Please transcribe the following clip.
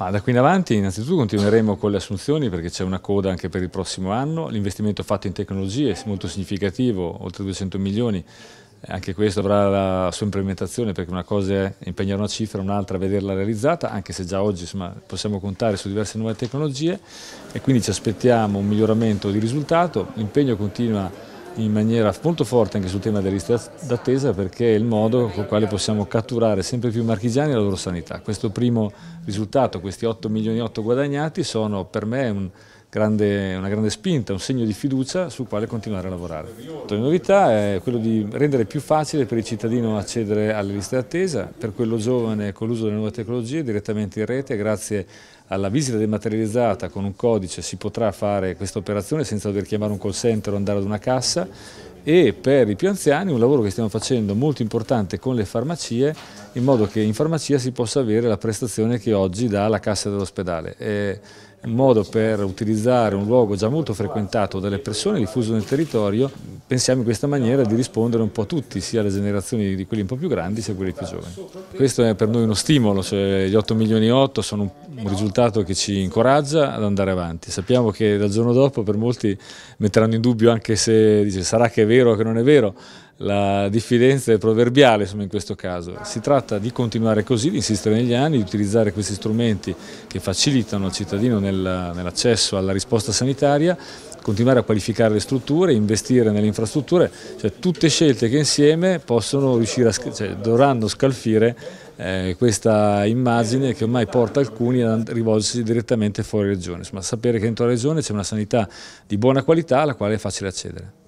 Ma da qui in avanti innanzitutto continueremo con le assunzioni perché c'è una coda anche per il prossimo anno, l'investimento fatto in tecnologie è molto significativo, oltre 200 milioni, eh, anche questo avrà la sua implementazione perché una cosa è impegnare una cifra, un'altra vederla realizzata, anche se già oggi insomma, possiamo contare su diverse nuove tecnologie e quindi ci aspettiamo un miglioramento di risultato, l'impegno continua in maniera molto forte anche sul tema delle liste d'attesa perché è il modo con il quale possiamo catturare sempre più marchigiani e la loro sanità. Questo primo risultato, questi 8 milioni e 8 guadagnati sono per me un grande, una grande spinta, un segno di fiducia sul quale continuare a lavorare. La novità è quello di rendere più facile per il cittadino accedere alle liste d'attesa, per quello giovane con l'uso delle nuove tecnologie direttamente in rete, grazie alla visita dematerializzata con un codice si potrà fare questa operazione senza dover chiamare un call center o andare ad una cassa e per i più anziani un lavoro che stiamo facendo molto importante con le farmacie in modo che in farmacia si possa avere la prestazione che oggi dà la cassa dell'ospedale. È un modo per utilizzare un luogo già molto frequentato dalle persone diffuso nel territorio pensiamo in questa maniera di rispondere un po' a tutti, sia alle generazioni di quelli un po' più grandi sia a quelli più giovani. Questo è per noi uno stimolo, cioè gli 8 milioni e 8 sono un risultato che ci incoraggia ad andare avanti. Sappiamo che dal giorno dopo per molti metteranno in dubbio anche se dice, sarà che è vero o che non è vero, la diffidenza è proverbiale in questo caso, si tratta di continuare così, di insistere negli anni, di utilizzare questi strumenti che facilitano al cittadino nell'accesso alla risposta sanitaria, continuare a qualificare le strutture, investire nelle infrastrutture, cioè tutte scelte che insieme a, cioè, dovranno scalfire eh, questa immagine che ormai porta alcuni a rivolgersi direttamente fuori regione, insomma sapere che dentro la regione c'è una sanità di buona qualità alla quale è facile accedere.